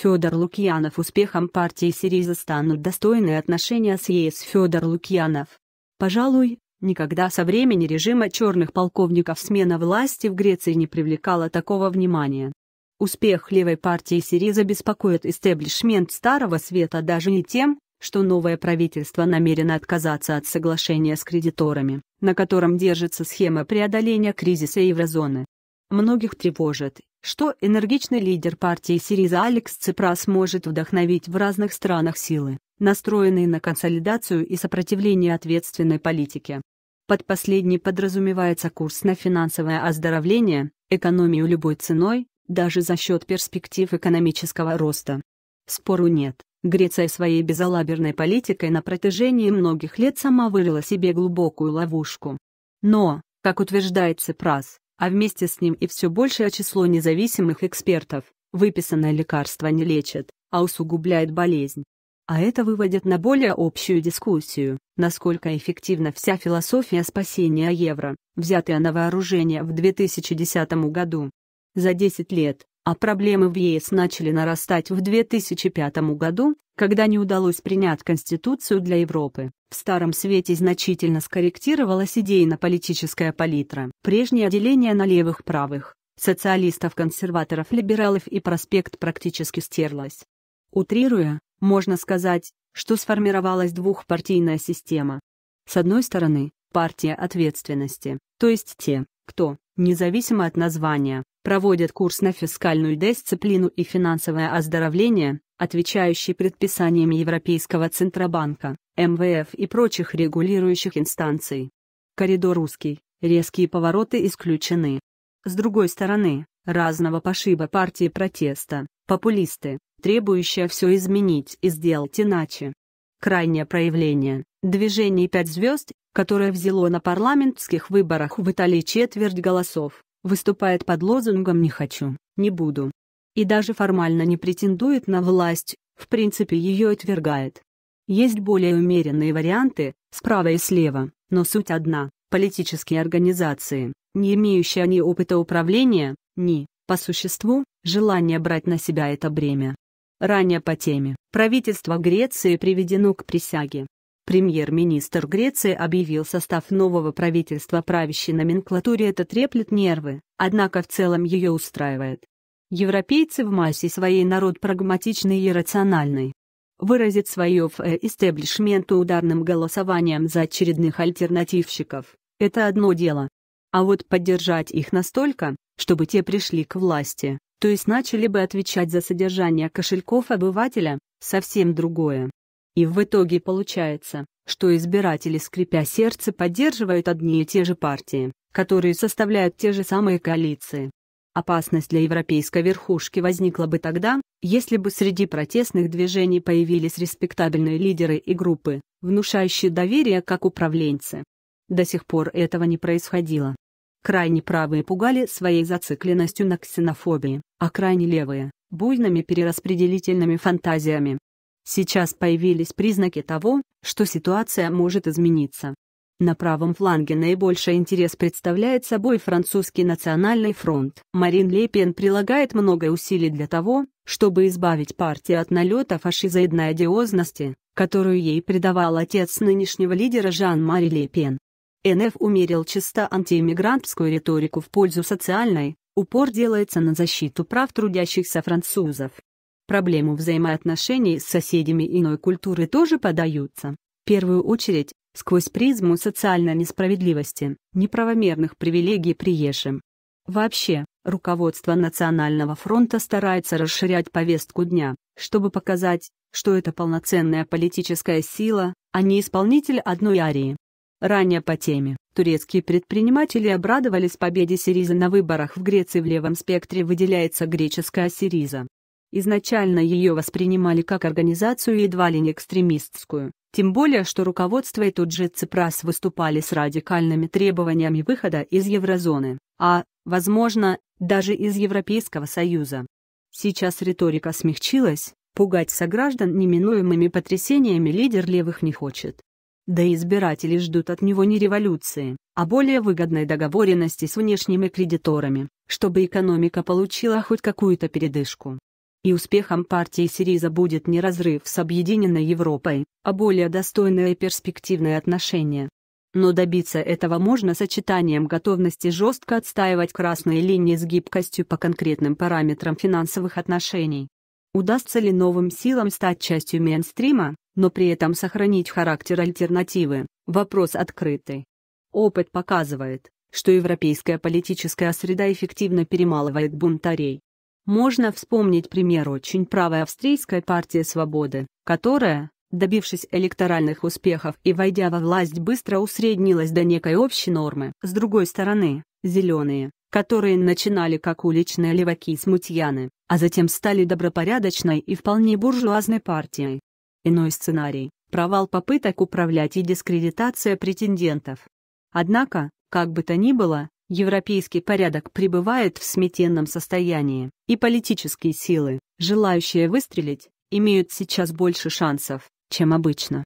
Федор Лукьянов успехом партии Сириза станут достойны отношения с ЕС Федор Лукьянов. Пожалуй, никогда со времени режима черных полковников смена власти в Греции не привлекала такого внимания. Успех левой партии Сириза беспокоит истеблишмент Старого Света даже не тем, что новое правительство намерено отказаться от соглашения с кредиторами, на котором держится схема преодоления кризиса еврозоны. Многих тревожит что энергичный лидер партии Сириза Алекс Ципрас может вдохновить в разных странах силы, настроенные на консолидацию и сопротивление ответственной политике. Под последний подразумевается курс на финансовое оздоровление, экономию любой ценой, даже за счет перспектив экономического роста. Спору нет, Греция своей безалаберной политикой на протяжении многих лет сама вырыла себе глубокую ловушку. Но, как утверждает Ципрас, а вместе с ним и все большее число независимых экспертов. Выписанное лекарство не лечит, а усугубляет болезнь. А это выводит на более общую дискуссию, насколько эффективна вся философия спасения евро, взятая на вооружение в 2010 году. За 10 лет а проблемы в ЕС начали нарастать в 2005 году, когда не удалось принять Конституцию для Европы. В Старом Свете значительно скорректировалась идейно-политическая палитра. Прежнее отделение на левых-правых, социалистов-консерваторов, либералов и проспект практически стерлась. Утрируя, можно сказать, что сформировалась двухпартийная система. С одной стороны, партия ответственности, то есть те, кто, независимо от названия, проводит курс на фискальную дисциплину и финансовое оздоровление, отвечающий предписаниям Европейского Центробанка, МВФ и прочих регулирующих инстанций. Коридор русский, резкие повороты исключены. С другой стороны, разного пошиба партии протеста, популисты, требующие все изменить и сделать иначе. Крайнее проявление – движение «Пять звезд», которое взяло на парламентских выборах в Италии четверть голосов выступает под лозунгом «не хочу, не буду». И даже формально не претендует на власть, в принципе ее отвергает. Есть более умеренные варианты, справа и слева, но суть одна – политические организации, не имеющие ни опыта управления, ни, по существу, желания брать на себя это бремя. Ранее по теме. Правительство Греции приведено к присяге. Премьер-министр Греции объявил состав нового правительства правящей номенклатуре это треплет нервы, однако в целом ее устраивает. Европейцы в массе своей народ прагматичный и рациональный. Выразит свое в э, истеблишменту ударным голосованием за очередных альтернативщиков – это одно дело. А вот поддержать их настолько, чтобы те пришли к власти, то есть начали бы отвечать за содержание кошельков обывателя, совсем другое. И в итоге получается, что избиратели, скрипя сердце, поддерживают одни и те же партии, которые составляют те же самые коалиции. Опасность для европейской верхушки возникла бы тогда, если бы среди протестных движений появились респектабельные лидеры и группы, внушающие доверие как управленцы. До сих пор этого не происходило. Крайне правые пугали своей зацикленностью на ксенофобии, а крайне левые – буйными перераспределительными фантазиями. Сейчас появились признаки того, что ситуация может измениться. На правом фланге наибольший интерес представляет собой французский национальный фронт. Марин Лепен прилагает много усилий для того, чтобы избавить партию от налета фашизоидной одиозности, которую ей придавал отец нынешнего лидера Жан-Мари Лепен. НФ умерил чисто антиэмигрантскую риторику в пользу социальной, упор делается на защиту прав трудящихся французов. Проблему взаимоотношений с соседями иной культуры тоже подаются, в первую очередь, сквозь призму социальной несправедливости, неправомерных привилегий приезжим. Вообще, руководство Национального фронта старается расширять повестку дня, чтобы показать, что это полноценная политическая сила, а не исполнитель одной арии. Ранее по теме, турецкие предприниматели обрадовались победе Сириза на выборах в Греции в левом спектре выделяется греческая Сириза. Изначально ее воспринимали как организацию едва ли не экстремистскую, тем более что руководство и тут же Ципрас выступали с радикальными требованиями выхода из еврозоны, а, возможно, даже из Европейского Союза. Сейчас риторика смягчилась, пугать сограждан неминуемыми потрясениями лидер левых не хочет. Да и избиратели ждут от него не революции, а более выгодной договоренности с внешними кредиторами, чтобы экономика получила хоть какую-то передышку. И успехом партии Сириза будет не разрыв с объединенной Европой, а более достойное и перспективное отношение. Но добиться этого можно сочетанием готовности жестко отстаивать красные линии с гибкостью по конкретным параметрам финансовых отношений. Удастся ли новым силам стать частью мейнстрима, но при этом сохранить характер альтернативы, вопрос открытый. Опыт показывает, что европейская политическая среда эффективно перемалывает бунтарей. Можно вспомнить, пример очень правой австрийской партии свободы, которая, добившись электоральных успехов и войдя во власть, быстро усреднилась до некой общей нормы. С другой стороны, зеленые, которые начинали как уличные леваки и смутьяны, а затем стали добропорядочной и вполне буржуазной партией. Иной сценарий – провал попыток управлять и дискредитация претендентов. Однако, как бы то ни было, Европейский порядок пребывает в смятенном состоянии, и политические силы, желающие выстрелить, имеют сейчас больше шансов, чем обычно.